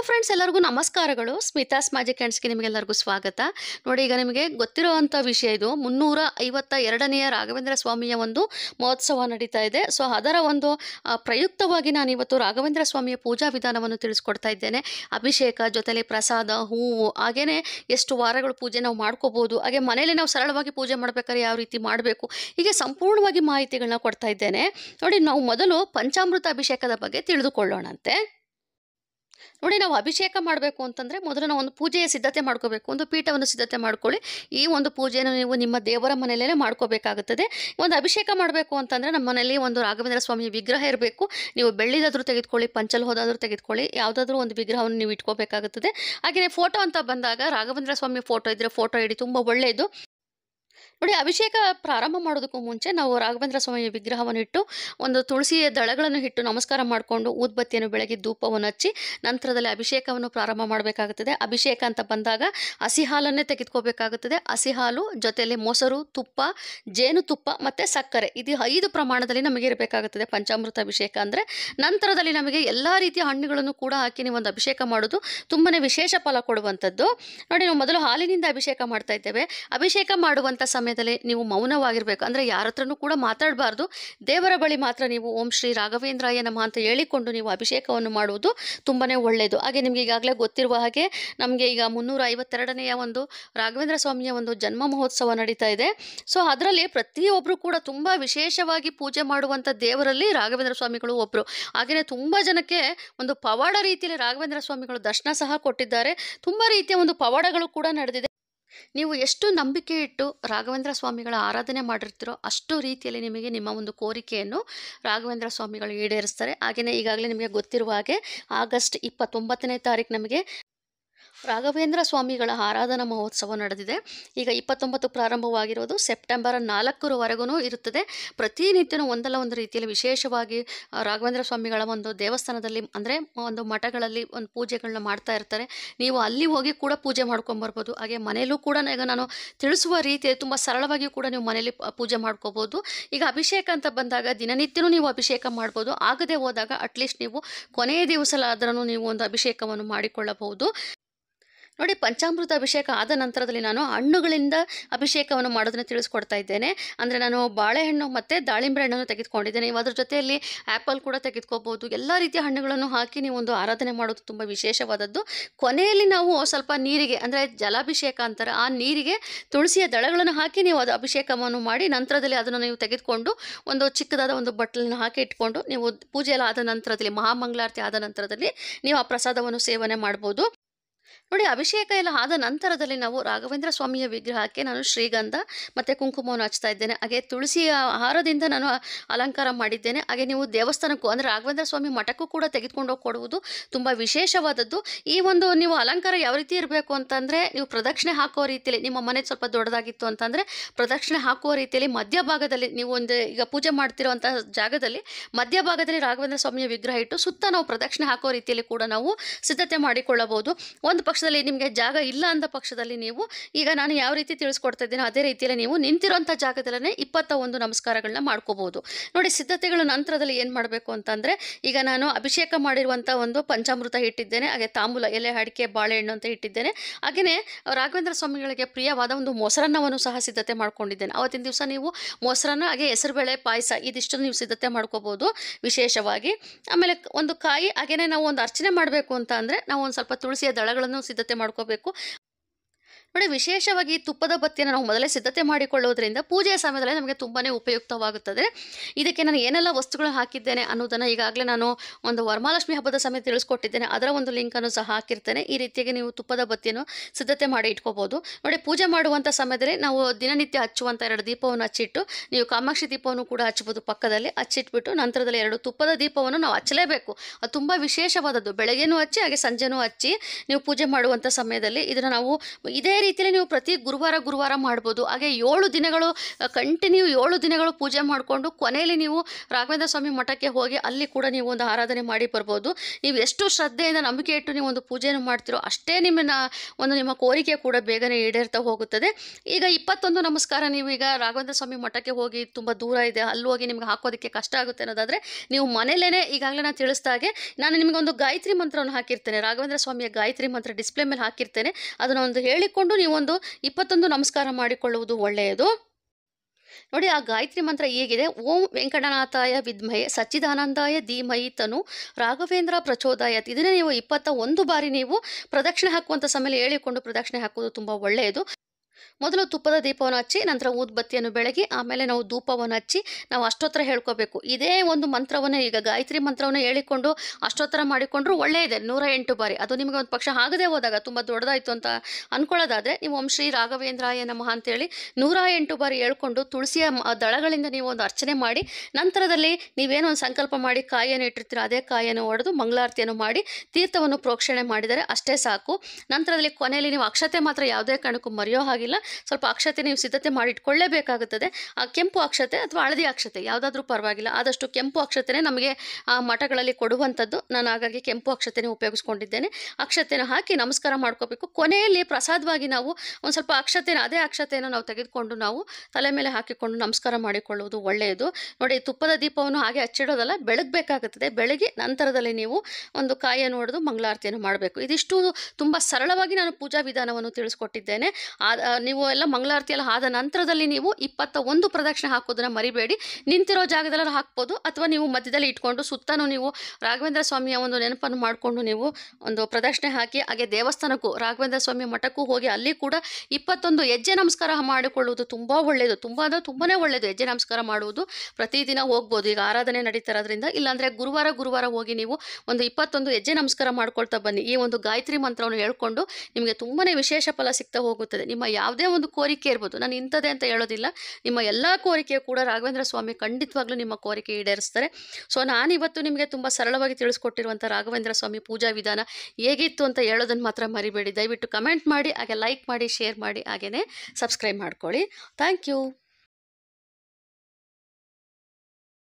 hello friends ಎಲ್ಲರಿಗೂ ನಮಸ್ಕಾರಗಳು Smitha's magic ಕ್ಯಾಂಡ್ಸ್ಗೆ ನಿಮಗೆಲ್ಲರಿಗೂ ಸ್ವಾಗತ ನೋಡಿ ಈಗ ನಿಮಗೆ ಗೊತ್ತಿರುವಂಥ ವಿಷಯ ಇದು ಮುನ್ನೂರ ಐವತ್ತ ಎರಡನೆಯ ರಾಘವೇಂದ್ರ ಸ್ವಾಮಿಯ ಒಂದು ಮಹೋತ್ಸವ ನಡೀತಾ ಇದೆ ಸೊ ಅದರ ಒಂದು ಪ್ರಯುಕ್ತವಾಗಿ ನಾನು ಇವತ್ತು ರಾಘವೇಂದ್ರ ಸ್ವಾಮಿಯ ಪೂಜಾ ವಿಧಾನವನ್ನು ತಿಳಿಸ್ಕೊಡ್ತಾ ಇದ್ದೇನೆ ಅಭಿಷೇಕ ಜೊತೆಲಿ ಪ್ರಸಾದ ಹೂವು ಹಾಗೆಯೇ ಎಷ್ಟು ವಾರಗಳು ಪೂಜೆ ನಾವು ಮಾಡ್ಕೋಬೋದು ಹಾಗೆ ಮನೇಲಿ ನಾವು ಸರಳವಾಗಿ ಪೂಜೆ ಮಾಡಬೇಕಾದ್ರೆ ಯಾವ ರೀತಿ ಮಾಡಬೇಕು ಹೀಗೆ ಸಂಪೂರ್ಣವಾಗಿ ಮಾಹಿತಿಗಳನ್ನ ಕೊಡ್ತಾ ಇದ್ದೇನೆ ನೋಡಿ ನಾವು ಮೊದಲು ಪಂಚಾಮೃತ ಅಭಿಷೇಕದ ಬಗ್ಗೆ ತಿಳಿದುಕೊಳ್ಳೋಣಂತೆ ನೋಡಿ ನಾವು ಅಭಿಷೇಕ ಮಾಡಬೇಕು ಅಂತಂದರೆ ಮೊದಲು ನಾವು ಒಂದು ಪೂಜೆಯ ಸಿದ್ಧತೆ ಮಾಡ್ಕೋಬೇಕು ಒಂದು ಪೀಠವನ್ನು ಸಿದ್ಧತೆ ಮಾಡ್ಕೊಳ್ಳಿ ಈ ಒಂದು ಪೂಜೆಯನ್ನು ನೀವು ನಿಮ್ಮ ದೇವರ ಮನೆಯಲ್ಲೇ ಮಾಡ್ಕೋಬೇಕಾಗುತ್ತದೆ ಒಂದು ಅಭಿಷೇಕ ಮಾಡಬೇಕು ಅಂತಂದರೆ ನಮ್ಮ ಮನೆಯಲ್ಲಿ ಒಂದು ರಾಘವೇಂದ್ರ ಸ್ವಾಮಿ ವಿಗ್ರಹ ಇರಬೇಕು ನೀವು ಬೆಳ್ಳಿದಾದರೂ ತೆಗೆದುಕೊಳ್ಳಿ ಪಂಚಲ್ ಹೋದಾದರೂ ತೆಗೆದುಕೊಳ್ಳಿ ಯಾವುದಾದ್ರೂ ಒಂದು ವಿಗ್ರಹವನ್ನು ನೀವು ಇಟ್ಕೋಬೇಕಾಗುತ್ತದೆ ಹಾಗೆಯೇ ಫೋಟೋ ಅಂತ ಬಂದಾಗ ರಾಘವೇಂದ್ರ ಸ್ವಾಮಿ ಫೋಟೋ ಇದ್ದರೆ ಫೋಟೋ ಇಡಿ ತುಂಬ ಒಳ್ಳೆಯದು ನೋಡಿ ಅಭಿಷೇಕ ಪ್ರಾರಂಭ ಮಾಡೋದಕ್ಕೂ ಮುಂಚೆ ನಾವು ರಾಘವೇಂದ್ರ ಸ್ವಾಮಿಯ ವಿಗ್ರಹವನ್ನು ಇಟ್ಟು ಒಂದು ತುಳಸಿಯ ದಳಗಳನ್ನು ಇಟ್ಟು ನಮಸ್ಕಾರ ಮಾಡಿಕೊಂಡು ಊದ್ಬತ್ತಿಯನ್ನು ಬೆಳಗ್ಗೆ ಧೂಪವನ್ನು ಹಚ್ಚಿ ನಂತರದಲ್ಲಿ ಅಭಿಷೇಕವನ್ನು ಪ್ರಾರಂಭ ಮಾಡಬೇಕಾಗುತ್ತದೆ ಅಭಿಷೇಕ ಅಂತ ಬಂದಾಗ ಹಸಿ ಹಾಲನ್ನೇ ತೆಗೆದುಕೋಬೇಕಾಗುತ್ತದೆ ಹಸಿ ಹಾಲು ಜೊತೆಯಲ್ಲಿ ಮೊಸರು ತುಪ್ಪ ಜೇನುತುಪ್ಪ ಮತ್ತು ಸಕ್ಕರೆ ಇದು ಐದು ಪ್ರಮಾಣದಲ್ಲಿ ನಮಗೆ ಇರಬೇಕಾಗುತ್ತದೆ ಪಂಚಾಮೃತ ಅಭಿಷೇಕ ಅಂದರೆ ನಂತರದಲ್ಲಿ ನಮಗೆ ಎಲ್ಲ ರೀತಿಯ ಹಣ್ಣುಗಳನ್ನು ಕೂಡ ಹಾಕಿ ನೀವು ಒಂದು ಅಭಿಷೇಕ ಮಾಡೋದು ತುಂಬಾ ವಿಶೇಷ ಫಲ ಕೊಡುವಂಥದ್ದು ನೋಡಿ ನಾವು ಮೊದಲು ಹಾಲಿನಿಂದ ಅಭಿಷೇಕ ಮಾಡ್ತಾ ಇದ್ದೇವೆ ಅಭಿಷೇಕ ಮಾಡುವಂಥ ಸಮಯ ಸಮಯದಲ್ಲಿ ನೀವು ಮೌನವಾಗಿರಬೇಕು ಅಂದರೆ ಯಾರ ಹತ್ರನೂ ಕೂಡ ಮಾತಾಡಬಾರ್ದು ದೇವರ ಬಳಿ ಮಾತ್ರ ನೀವು ಓಂ ಶ್ರೀ ರಾಘವೇಂದ್ರಾಯ ನಮ್ಮ ಅಂತ ಹೇಳಿಕೊಂಡು ನೀವು ಅಭಿಷೇಕವನ್ನು ಮಾಡುವುದು ತುಂಬಾನೇ ಒಳ್ಳೆಯದು ಹಾಗೆ ನಿಮಗೆ ಈಗಾಗಲೇ ಗೊತ್ತಿರುವ ಹಾಗೆ ನಮಗೆ ಈಗ ಮುನ್ನೂರ ಐವತ್ತೆರಡನೆಯ ಒಂದು ರಾಘವೇಂದ್ರ ಸ್ವಾಮಿಯ ಒಂದು ಜನ್ಮ ಮಹೋತ್ಸವ ನಡೀತಾ ಇದೆ ಸೊ ಅದರಲ್ಲಿ ಪ್ರತಿಯೊಬ್ಬರು ಕೂಡ ತುಂಬ ವಿಶೇಷವಾಗಿ ಪೂಜೆ ಮಾಡುವಂಥ ದೇವರಲ್ಲಿ ರಾಘವೇಂದ್ರ ಸ್ವಾಮಿಗಳು ಒಬ್ಬರು ಹಾಗೆಯೇ ತುಂಬ ಜನಕ್ಕೆ ಒಂದು ಪವಾಡ ರೀತಿಯಲ್ಲಿ ರಾಘವೇಂದ್ರ ಸ್ವಾಮಿಗಳು ದರ್ಶನ ಸಹ ಕೊಟ್ಟಿದ್ದಾರೆ ತುಂಬ ರೀತಿಯ ಒಂದು ಪವಾಡಗಳು ಕೂಡ ನಡೆದಿದೆ ನೀವು ಎಷ್ಟು ನಂಬಿಕೆ ಇಟ್ಟು ರಾಘವೇಂದ್ರ ಸ್ವಾಮಿಗಳ ಆರಾಧನೆ ಮಾಡಿರ್ತೀರೋ ಅಷ್ಟು ರೀತಿಯಲ್ಲಿ ನಿಮಗೆ ನಿಮ್ಮ ಒಂದು ಕೋರಿಕೆಯನ್ನು ರಾಘವೇಂದ್ರ ಸ್ವಾಮಿಗಳು ಈಡೇರಿಸ್ತಾರೆ ಹಾಗೆಯೇ ಈಗಾಗಲೇ ನಿಮಗೆ ಗೊತ್ತಿರುವ ಹಾಗೆ ಆಗಸ್ಟ್ ಇಪ್ಪತ್ತೊಂಬತ್ತನೇ ತಾರೀಕು ನಮಗೆ ರಾಘವೇಂದ್ರ ಸ್ವಾಮಿಗಳ ಆರಾಧನಾ ಮಹೋತ್ಸವ ನಡೆದಿದೆ ಈಗ ಇಪ್ಪತ್ತೊಂಬತ್ತು ಪ್ರಾರಂಭವಾಗಿರೋದು ಸೆಪ್ಟೆಂಬರ್ ನಾಲ್ಕರವರೆಗೂ ಇರುತ್ತದೆ ಪ್ರತಿನಿತ್ಯನೂ ಒಂದಲ್ಲ ಒಂದು ರೀತಿಯಲ್ಲಿ ವಿಶೇಷವಾಗಿ ರಾಘವೇಂದ್ರ ಸ್ವಾಮಿಗಳ ಒಂದು ದೇವಸ್ಥಾನದಲ್ಲಿ ಅಂದರೆ ಒಂದು ಮಠಗಳಲ್ಲಿ ಒಂದು ಪೂಜೆಗಳನ್ನ ಮಾಡ್ತಾ ಇರ್ತಾರೆ ನೀವು ಅಲ್ಲಿ ಹೋಗಿ ಕೂಡ ಪೂಜೆ ಮಾಡ್ಕೊಂಬರ್ಬೋದು ಹಾಗೆ ಮನೆಯಲ್ಲೂ ಕೂಡ ಈಗ ನಾನು ತಿಳಿಸುವ ರೀತಿಯಲ್ಲಿ ತುಂಬ ಸರಳವಾಗಿ ಕೂಡ ನೀವು ಮನೆಯಲ್ಲಿ ಪೂಜೆ ಮಾಡ್ಕೋಬೋದು ಈಗ ಅಭಿಷೇಕ ಅಂತ ಬಂದಾಗ ದಿನನಿತ್ಯನೂ ನೀವು ಅಭಿಷೇಕ ಮಾಡ್ಬೋದು ಆಗದೆ ಹೋದಾಗ ಅಟ್ಲೀಸ್ಟ್ ನೀವು ಕೊನೆಯ ದಿವಸ ನೀವು ಒಂದು ಅಭಿಷೇಕವನ್ನು ಮಾಡಿಕೊಳ್ಳಬಹುದು ನೋಡಿ ಪಂಚಾಮೃತ ಅಭಿಷೇಕ ಆದ ನಂತರದಲ್ಲಿ ನಾನು ಹಣ್ಣುಗಳಿಂದ ಅಭಿಷೇಕವನ್ನು ಮಾಡೋದನ್ನು ತಿಳಿಸ್ಕೊಡ್ತಾ ಇದ್ದೇನೆ ಅಂದರೆ ನಾನು ಬಾಳೆಹಣ್ಣು ಮತ್ತು ದಾಳಿಂಬೆ ಹಣ್ಣನ್ನು ತೆಗೆದುಕೊಂಡಿದ್ದೇನೆ ನೀವು ಅದ್ರ ಜೊತೆಯಲ್ಲಿ ಆ್ಯಪಲ್ ಕೂಡ ತೆಗೆದುಕೋಬೋದು ಎಲ್ಲ ರೀತಿಯ ಹಣ್ಣುಗಳನ್ನು ಹಾಕಿ ನೀವು ಒಂದು ಆರಾಧನೆ ಮಾಡೋದು ತುಂಬ ವಿಶೇಷವಾದದ್ದು ಕೊನೆಯಲ್ಲಿ ನಾವು ಸ್ವಲ್ಪ ನೀರಿಗೆ ಅಂದರೆ ಜಲಾಭಿಷೇಕ ಅಂತಾರೆ ಆ ನೀರಿಗೆ ತುಳಸಿಯ ದಳಗಳನ್ನು ಹಾಕಿ ನೀವು ಅದು ಅಭಿಷೇಕವನ್ನು ಮಾಡಿ ನಂತರದಲ್ಲಿ ಅದನ್ನು ನೀವು ತೆಗೆದುಕೊಂಡು ಒಂದು ಚಿಕ್ಕದಾದ ಒಂದು ಬಟ್ಟಲನ್ನು ಹಾಕಿ ಇಟ್ಕೊಂಡು ನೀವು ಪೂಜೆ ಆದ ನಂತರದಲ್ಲಿ ಮಹಾಮಂಗಳಾರತಿ ಆದ ನಂತರದಲ್ಲಿ ನೀವು ಆ ಪ್ರಸಾದವನ್ನು ಸೇವನೆ ಮಾಡ್ಬೋದು ನೋಡಿ ಅಭಿಷೇಕ ಎಲ್ಲ ಆದ ನಂತರದಲ್ಲಿ ನಾವು ರಾಘವೇಂದ್ರ ಸ್ವಾಮಿಯ ವಿಗ್ರಹಕ್ಕೆ ನಾನು ಶ್ರೀಗಂಧ ಮತ್ತು ಕುಂಕುಮವನ್ನು ಹಚ್ತಾ ಇದ್ದೇನೆ ಹಾಗೆ ತುಳಸಿಯ ಆಹಾರದಿಂದ ನಾನು ಅಲಂಕಾರ ಮಾಡಿದ್ದೇನೆ ಹಾಗೆ ನೀವು ದೇವಸ್ಥಾನಕ್ಕೂ ಅಂದರೆ ರಾಘವೇಂದ್ರ ಸ್ವಾಮಿ ಮಠಕ್ಕೂ ಕೂಡ ತೆಗೆದುಕೊಂಡು ಹೋಗಿ ಕೊಡುವುದು ತುಂಬ ವಿಶೇಷವಾದದ್ದು ಈ ಒಂದು ನೀವು ಅಲಂಕಾರ ಯಾವ ರೀತಿ ಇರಬೇಕು ಅಂತಂದರೆ ನೀವು ಪ್ರದಕ್ಷಿಣೆ ಹಾಕುವ ರೀತಿಯಲ್ಲಿ ನಿಮ್ಮ ಮನೆ ಸ್ವಲ್ಪ ದೊಡ್ಡದಾಗಿತ್ತು ಅಂತಂದರೆ ಪ್ರದಕ್ಷಿಣೆ ಹಾಕುವ ರೀತಿಯಲ್ಲಿ ಮಧ್ಯಭಾಗದಲ್ಲಿ ನೀವು ಒಂದು ಈಗ ಪೂಜೆ ಮಾಡ್ತಿರುವಂಥ ಜಾಗದಲ್ಲಿ ಮಧ್ಯಭಾಗದಲ್ಲಿ ರಾಘವೇಂದ್ರ ಸ್ವಾಮಿಯ ವಿಗ್ರಹ ಇಟ್ಟು ಸುತ್ತ ನಾವು ಪ್ರದಕ್ಷಿಣೆ ಹಾಕೋ ರೀತಿಯಲ್ಲಿ ಕೂಡ ನಾವು ಸಿದ್ಧತೆ ಮಾಡಿಕೊಳ್ಳಬಹುದು ಒಂದು ಪಕ್ಷದಲ್ಲಿ ನಿಮಗೆ ಜಾಗ ಇಲ್ಲ ಅಂದ ಪಕ್ಷದಲ್ಲಿ ನೀವು ಈಗ ನಾನು ಯಾವ ರೀತಿ ತಿಳಿಸ್ಕೊಡ್ತಾ ಇದ್ದೀನೋ ಅದೇ ರೀತಿಯಲ್ಲಿ ನೀವು ನಿಂತಿರುವಂಥ ಜಾಗದಲ್ಲೇ ಇಪ್ಪತ್ತ ಒಂದು ನಮಸ್ಕಾರಗಳನ್ನ ಮಾಡ್ಕೋಬೋದು ನೋಡಿ ಸಿದ್ಧತೆಗಳ ನಂತರದಲ್ಲಿ ಏನು ಮಾಡಬೇಕು ಅಂತಂದರೆ ಈಗ ನಾನು ಅಭಿಷೇಕ ಮಾಡಿರುವಂಥ ಒಂದು ಪಂಚಾಮೃತ ಇಟ್ಟಿದ್ದೇನೆ ಹಾಗೆ ತಾಂಬೂಲ ಎಲೆ ಅಡಿಕೆ ಬಾಳೆಹಣ್ಣು ಅಂತ ಇಟ್ಟಿದ್ದೇನೆ ಹಾಗೆಯೇ ರಾಘವೇಂದ್ರ ಸ್ವಾಮಿಗಳಿಗೆ ಪ್ರಿಯವಾದ ಒಂದು ಮೊಸರನ್ನವನ್ನು ಸಹ ಸಿದ್ಧತೆ ಮಾಡ್ಕೊಂಡಿದ್ದೇನೆ ಅವತ್ತಿನ ದಿವಸ ನೀವು ಮೊಸರನ್ನ ಹಾಗೆ ಹೆಸರುಬೇಳೆ ಪಾಯಸ ಇದಿಷ್ಟು ನೀವು ಸಿದ್ಧತೆ ಮಾಡ್ಕೋಬಹುದು ವಿಶೇಷವಾಗಿ ಆಮೇಲೆ ಒಂದು ಕಾಯಿ ಹಾಗೆಯೇ ನಾವು ಒಂದು ಅರ್ಚನೆ ಮಾಡಬೇಕು ಅಂತ ಅಂದರೆ ನಾವು ಒಂದು ಸ್ವಲ್ಪ ತುಳಸಿಯ ದಳಗಳು ಪತ್ರಗಳನ್ನು ಸಿದ್ಧತೆ ಮಾಡ್ಕೋಬೇಕು ನೋಡಿ ವಿಶೇಷವಾಗಿ ತುಪ್ಪದ ಬತ್ತಿಯನ್ನು ನಾವು ಮೊದಲೇ ಸಿದ್ಧತೆ ಮಾಡಿಕೊಳ್ಳೋದ್ರಿಂದ ಪೂಜೆಯ ಸಮಯದಲ್ಲಿ ನಮಗೆ ತುಂಬಾ ಉಪಯುಕ್ತವಾಗುತ್ತದೆ ಇದಕ್ಕೆ ನಾನು ಏನೆಲ್ಲ ವಸ್ತುಗಳು ಹಾಕಿದ್ದೇನೆ ಅನ್ನೋದನ್ನು ಈಗಾಗಲೇ ನಾನು ಒಂದು ವರಮಹಾಲಕ್ಷ್ಮಿ ಹಬ್ಬದ ಸಮಯ ತಿಳಿಸ್ಕೊಟ್ಟಿದ್ದೇನೆ ಅದರ ಒಂದು ಲಿಂಕನ್ನು ಸಹ ಹಾಕಿರ್ತೇನೆ ಈ ರೀತಿಯಾಗಿ ನೀವು ತುಪ್ಪದ ಬತ್ತಿಯನ್ನು ಸಿದ್ಧತೆ ಮಾಡಿ ಇಟ್ಕೋಬೋದು ನೋಡಿ ಪೂಜೆ ಮಾಡುವಂಥ ಸಮಯದಲ್ಲಿ ನಾವು ದಿನನಿತ್ಯ ಹಚ್ಚುವಂಥ ಎರಡು ದೀಪವನ್ನು ಹಚ್ಚಿಟ್ಟು ನೀವು ಕಾಮಾಕ್ಷಿ ದೀಪವನ್ನು ಕೂಡ ಹಚ್ಚಬಹುದು ಪಕ್ಕದಲ್ಲಿ ಹಚ್ಚಿಟ್ಬಿಟ್ಟು ನಂತರದಲ್ಲಿ ಎರಡು ತುಪ್ಪದ ದೀಪವನ್ನು ನಾವು ಹಚ್ಚಲೇಬೇಕು ಅದು ತುಂಬ ವಿಶೇಷವಾದದ್ದು ಬೆಳಗ್ಗೆನೂ ಹಚ್ಚಿ ಹಾಗೆ ಸಂಜೆನೂ ಹಚ್ಚಿ ನೀವು ಪೂಜೆ ಮಾಡುವಂಥ ಸಮಯದಲ್ಲಿ ಇದನ್ನು ನಾವು ಇದೇ ರೀತಿಯಲ್ಲಿ ನೀವು ಪ್ರತಿ ಗುರುವಾರ ಗುರುವಾರ ಮಾಡ್ಬೋದು ಹಾಗೆ ಏಳು ದಿನಗಳು ಕಂಟಿನ್ಯೂ ಏಳು ದಿನಗಳು ಪೂಜೆ ಮಾಡಿಕೊಂಡು ಕೊನೆಯಲ್ಲಿ ನೀವು ರಾಘವೇಂದ್ರ ಸ್ವಾಮಿ ಮಠಕ್ಕೆ ಹೋಗಿ ಅಲ್ಲಿ ಕೂಡ ನೀವು ಒಂದು ಆರಾಧನೆ ಮಾಡಿ ಬರ್ಬೋದು ನೀವು ಎಷ್ಟು ಶ್ರದ್ಧೆಯಿಂದ ನಂಬಿಕೆ ಇಟ್ಟು ನೀವು ಒಂದು ಪೂಜೆಯನ್ನು ಮಾಡ್ತಿರೋ ಅಷ್ಟೇ ನಿಮ್ಮನ್ನ ಒಂದು ನಿಮ್ಮ ಕೋರಿಕೆ ಕೂಡ ಬೇಗನೆ ಈಡೇರ್ತಾ ಹೋಗುತ್ತದೆ ಈಗ ಇಪ್ಪತ್ತೊಂದು ನಮಸ್ಕಾರ ನೀವು ಈಗ ರಾಘವೇಂದ್ರ ಸ್ವಾಮಿ ಮಠಕ್ಕೆ ಹೋಗಿ ತುಂಬ ದೂರ ಇದೆ ಅಲ್ಲಿ ಹೋಗಿ ನಿಮ್ಗೆ ಹಾಕೋದಕ್ಕೆ ಕಷ್ಟ ಆಗುತ್ತೆ ಅನ್ನೋದಾದರೆ ನೀವು ಮನೇಲೇ ಈಗಾಗಲೇ ನಾನು ತಿಳಿಸ್ದ ಹಾಗೆ ನಾನು ನಿಮಗೆ ಒಂದು ಗಾಯತ್ರಿ ಮಂತ್ರವನ್ನು ಹಾಕಿರ್ತೇನೆ ರಾಘವೇಂದ್ರ ಸ್ವಾಮಿಯ ಗಾಯತ್ರಿ ಮಂತ್ರ ಡಿಸ್ಪ್ಲೇ ಮೇಲೆ ಹಾಕಿರ್ತೇನೆ ಅದನ್ನು ಒಂದು ಹೇಳಿಕೊಂಡು ನೀವು ನೀವೊಂದು ಇಪ್ಪತ್ತೊಂದು ನಮಸ್ಕಾರ ಮಾಡಿಕೊಳ್ಳುವುದು ಒಳ್ಳೆಯದು ನೋಡಿ ಆ ಗಾಯತ್ರಿ ಮಂತ್ರ ಹೇಗಿದೆ ಓಂ ವೆಂಕಟನಾಥಾಯ ವಿದ್ಮಯ ಸಚ್ಚಿದಾನಂದಾಯ ಧೀಮಯಿ ತನು ರಾಘವೇಂದ್ರ ಪ್ರಚೋದಯ ಇದನ್ನೇ ನೀವು ಇಪ್ಪತ್ತ ಒಂದು ಬಾರಿ ನೀವು ಪ್ರದಕ್ಷಿಣೆ ಹಾಕುವಂಥ ಸಮಯದಲ್ಲಿ ಹೇಳಿಕೊಂಡು ಪ್ರದಕ್ಷಿಣೆ ಹಾಕೋದು ತುಂಬ ಒಳ್ಳೆಯದು ಮೊದಲು ತುಪ್ಪದ ದೀಪವನ್ನು ಹಚ್ಚಿ ನಂತರ ಊದ್ಬತ್ತಿಯನ್ನು ಬೆಳಗಿ ಆಮೇಲೆ ನಾವು ಧೂಪವನ್ನು ಹಚ್ಚಿ ನಾವು ಅಷ್ಟೋತ್ತರ ಹೇಳ್ಕೋಬೇಕು ಇದೇ ಒಂದು ಮಂತ್ರವನ್ನು ಈಗ ಗಾಯತ್ರಿ ಮಂತ್ರವನ್ನು ಹೇಳಿಕೊಂಡು ಅಷ್ಟೋತ್ತರ ಮಾಡಿಕೊಂಡ್ರೂ ಒಳ್ಳೆಯದೆ ನೂರ ಎಂಟು ಬಾರಿ ಅದು ನಿಮಗೆ ಒಂದು ಪಕ್ಷ ಆಗದೆ ಹೋದಾಗ ತುಂಬ ದೊಡ್ಡದಾಯಿತು ಅಂತ ಅಂದ್ಕೊಳ್ಳೋದಾದರೆ ನೀವು ಓಂ ಶ್ರೀ ರಾಘವೇಂದ್ರಾಯ ನಮಃ ಅಂತೇಳಿ ನೂರ ಎಂಟು ಬಾರಿ ಹೇಳ್ಕೊಂಡು ತುಳಸಿಯ ದಳಗಳಿಂದ ನೀವು ಒಂದು ಅರ್ಚನೆ ಮಾಡಿ ನಂತರದಲ್ಲಿ ನೀವೇನು ಒಂದು ಸಂಕಲ್ಪ ಮಾಡಿ ಕಾಯಿಯನ್ನು ಇಟ್ಟಿರ್ತೀರ ಅದೇ ಕಾಯಿಯನ್ನು ಹೊಡೆದು ಮಂಗಳಾರತಿಯನ್ನು ಮಾಡಿ ತೀರ್ಥವನ್ನು ಪ್ರೋಕ್ಷಣೆ ಮಾಡಿದರೆ ಅಷ್ಟೇ ಸಾಕು ನಂತರದಲ್ಲಿ ಕೊನೆಯಲ್ಲಿ ನೀವು ಅಕ್ಷತೆ ಮಾತ್ರ ಯಾವುದೇ ಕಾರಣಕ್ಕೂ ಮರೆಯೋ ಹಾಗಿಲ್ಲ ಇಲ್ಲ ಸ್ವಲ್ಪ ಅಕ್ಷತೆ ನೀವು ಸಿದ್ಧತೆ ಮಾಡಿಟ್ಕೊಳ್ಳೇಬೇಕಾಗುತ್ತದೆ ಆ ಕೆಂಪು ಅಕ್ಷತೆ ಅಥವಾ ಹಳದಿ ಅಕ್ಷತೆ ಯಾವುದಾದ್ರೂ ಪರವಾಗಿಲ್ಲ ಆದಷ್ಟು ಕೆಂಪು ಅಕ್ಷತೆನೇ ನಮಗೆ ಆ ಮಠಗಳಲ್ಲಿ ಕೊಡುವಂಥದ್ದು ನಾನು ಹಾಗಾಗಿ ಕೆಂಪು ಅಕ್ಷತೆನೇ ಉಪಯೋಗಿಸ್ಕೊಂಡಿದ್ದೇನೆ ಅಕ್ಷತೆನ ಹಾಕಿ ನಮಸ್ಕಾರ ಮಾಡ್ಕೋಬೇಕು ಕೊನೆಯಲ್ಲಿ ಪ್ರಸಾದವಾಗಿ ನಾವು ಒಂದು ಸ್ವಲ್ಪ ಅಕ್ಷತೆನ ಅದೇ ಅಕ್ಷತೆಯನ್ನು ನಾವು ತೆಗೆದುಕೊಂಡು ನಾವು ತಲೆ ಮೇಲೆ ಹಾಕಿಕೊಂಡು ನಮಸ್ಕಾರ ಮಾಡಿಕೊಳ್ಳುವುದು ಒಳ್ಳೆಯದು ನೋಡಿ ತುಪ್ಪದ ದೀಪವನ್ನು ಹಾಗೆ ಹಚ್ಚಿಡೋದಲ್ಲ ಬೆಳಗ್ಬೇಕಾಗುತ್ತದೆ ಬೆಳಗ್ಗೆ ನಂತರದಲ್ಲಿ ನೀವು ಒಂದು ಕಾಯನ್ನು ಹೊಡೆದು ಮಂಗಳಾರತಿಯನ್ನು ಮಾಡಬೇಕು ಇದಿಷ್ಟು ತುಂಬ ಸರಳವಾಗಿ ನಾನು ಪೂಜಾ ವಿಧಾನವನ್ನು ತಿಳಿಸ್ಕೊಟ್ಟಿದ್ದೇನೆ ನೀವು ಎಲ್ಲ ಮಂಗಳಾರತಿಯಲ್ಲಿ ಆದ ನಂತರದಲ್ಲಿ ನೀವು ಇಪ್ಪತ್ತ ಒಂದು ಪ್ರದಕ್ಷಿಣೆ ಹಾಕೋದನ್ನು ಮರಿಬೇಡಿ ನಿಂತಿರೋ ಜಾಗದಲ್ಲೂ ಹಾಕ್ಬೋದು ಅಥವಾ ನೀವು ಮಧ್ಯದಲ್ಲಿ ಇಟ್ಕೊಂಡು ಸುತ್ತನೂ ನೀವು ರಾಘವೇಂದ್ರ ಸ್ವಾಮಿಯ ಒಂದು ನೆನಪನ್ನು ಮಾಡಿಕೊಂಡು ನೀವು ಒಂದು ಪ್ರದಕ್ಷಿಣೆ ಹಾಕಿ ಹಾಗೆ ದೇವಸ್ಥಾನಕ್ಕೂ ರಾಘವೇಂದ್ರ ಸ್ವಾಮಿ ಮಠಕ್ಕೂ ಹೋಗಿ ಅಲ್ಲಿ ಕೂಡ ಇಪ್ಪತ್ತೊಂದು ಹೆಜ್ಜೆ ನಮಸ್ಕಾರ ಮಾಡಿಕೊಳ್ಳುವುದು ತುಂಬ ಒಳ್ಳೆಯದು ತುಂಬ ಅಂದರೆ ತುಂಬಾ ಒಳ್ಳೆಯದು ಹೆಜ್ಜೆ ನಮಸ್ಕಾರ ಮಾಡುವುದು ಪ್ರತಿದಿನ ಹೋಗ್ಬೋದು ಈಗ ಆರಾಧನೆ ನಡೀತಾ ಇರೋದ್ರಿಂದ ಇಲ್ಲಾಂದರೆ ಗುರುವಾರ ಗುರುವಾರ ಹೋಗಿ ನೀವು ಒಂದು ಇಪ್ಪತ್ತೊಂದು ಹೆಜ್ಜೆ ನಮಸ್ಕಾರ ಮಾಡ್ಕೊಳ್ತಾ ಬನ್ನಿ ಈ ಒಂದು ಗಾಯತ್ರಿ ಮಂತ್ರವನ್ನು ಹೇಳ್ಕೊಂಡು ನಿಮಗೆ ತುಂಬಾ ವಿಶೇಷ ಫಲ ಸಿಗ್ತಾ ಹೋಗುತ್ತದೆ ನಿಮ್ಮ ಯಾವುದೇ ಒಂದು ಕೋರಿಕೆ ಇರ್ಬೋದು ನಾನು ಇಂಥದ್ದೇ ಅಂತ ಹೇಳೋದಿಲ್ಲ ನಿಮ್ಮ ಎಲ್ಲ ಕೋರಿಕೆ ಕೂಡ ರಾಘವೇಂದ್ರ ಸ್ವಾಮಿ ಖಂಡಿತವಾಗ್ಲೂ ನಿಮ್ಮ ಕೋರಿಕೆ ಈಡೇರಿಸ್ತಾರೆ ಸೊ ನಾನಿವತ್ತು ನಿಮಗೆ ತುಂಬ ಸರಳವಾಗಿ ತಿಳಿಸ್ಕೊಟ್ಟಿರುವಂಥ ರಾಘವೇಂದ್ರ ಸ್ವಾಮಿ ಪೂಜಾ ವಿಧಾನ ಹೇಗಿತ್ತು ಅಂತ ಹೇಳೋದನ್ನು ಮಾತ್ರ ಮರಿಬೇಡಿ ದಯವಿಟ್ಟು ಕಮೆಂಟ್ ಮಾಡಿ ಹಾಗೆ ಲೈಕ್ ಮಾಡಿ ಶೇರ್ ಮಾಡಿ ಹಾಗೆಯೇ ಸಬ್ಸ್ಕ್ರೈಬ್ ಮಾಡ್ಕೊಳ್ಳಿ ಥ್ಯಾಂಕ್ ಯು